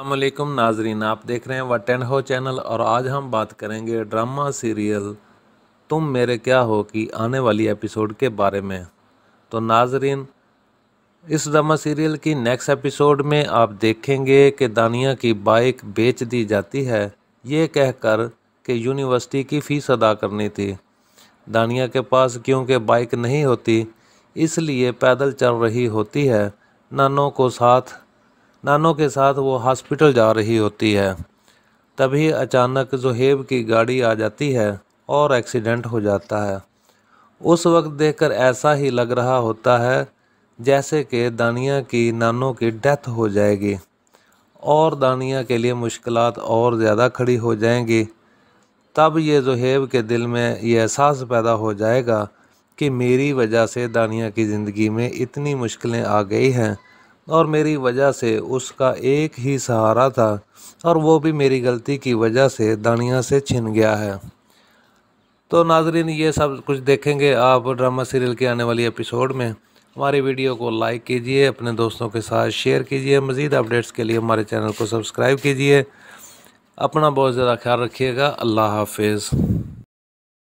अल्लाम नाजरीन आप देख रहे हैं वट एंड हो चैनल और आज हम बात करेंगे ड्रामा सीरियल तुम मेरे क्या हो कि आने वाली एपिसोड के बारे में तो नाजरीन इस ड्रामा सीरियल की नेक्स्ट एपिसोड में आप देखेंगे कि दानिया की बाइक बेच दी जाती है ये कहकर कि यूनिवर्सिटी की फ़ीस अदा करनी थी दानिया के पास क्योंकि बाइक नहीं होती इसलिए पैदल चल रही होती है नानों को साथ नानों के साथ वो हॉस्पिटल जा रही होती है तभी अचानक जहेब की गाड़ी आ जाती है और एक्सीडेंट हो जाता है उस वक्त देखकर ऐसा ही लग रहा होता है जैसे कि दानिया की नानों की डेथ हो जाएगी और दानिया के लिए मुश्किल और ज़्यादा खड़ी हो जाएंगी तब ये जहेब के दिल में ये एहसास पैदा हो जाएगा कि मेरी वजह से दानिया की ज़िंदगी में इतनी मुश्किलें आ गई हैं और मेरी वजह से उसका एक ही सहारा था और वो भी मेरी गलती की वजह से दानिया से छिन गया है तो नाजरीन ये सब कुछ देखेंगे आप ड्रामा सीरियल के आने वाली एपिसोड में हमारी वीडियो को लाइक कीजिए अपने दोस्तों के साथ शेयर कीजिए मज़ीद अपडेट्स के लिए हमारे चैनल को सब्सक्राइब कीजिए अपना बहुत ज़्यादा ख्याल रखिएगा अल्लाह हाफिज़